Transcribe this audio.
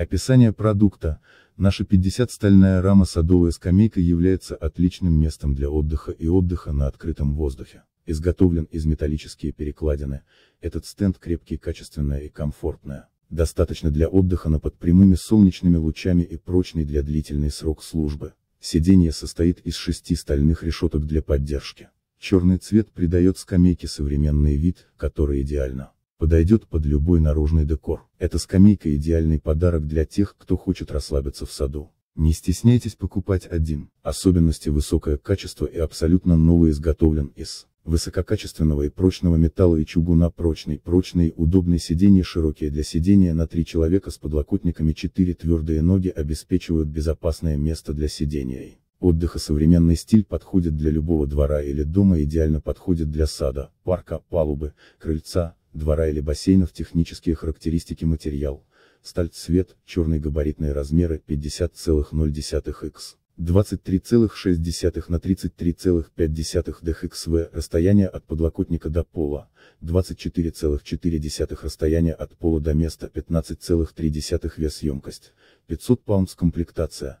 Описание продукта. Наша 50 стальная рама садовая скамейка является отличным местом для отдыха и отдыха на открытом воздухе. Изготовлен из металлические перекладины, этот стенд крепкий, качественная и комфортная. Достаточно для отдыха на под прямыми солнечными лучами и прочный для длительный срок службы. Сиденье состоит из шести стальных решеток для поддержки. Черный цвет придает скамейке современный вид, который идеально подойдет под любой наружный декор. Эта скамейка идеальный подарок для тех, кто хочет расслабиться в саду. Не стесняйтесь покупать один, особенности высокое качество и абсолютно новый изготовлен из высококачественного и прочного металла и чугуна прочный, прочный, удобный сиденье широкие для сидения на три человека с подлокотниками четыре твердые ноги обеспечивают безопасное место для сидения. Отдыха современный стиль подходит для любого двора или дома идеально подходит для сада, парка, палубы, крыльца, двора или бассейнов технические характеристики материал, сталь цвет, черные габаритные размеры 50,0 х. 23,6 на 33,5 дхксв, расстояние от подлокотника до пола, 24,4 расстояние от пола до места, 15,3 вес емкость, 500 паунд комплектация,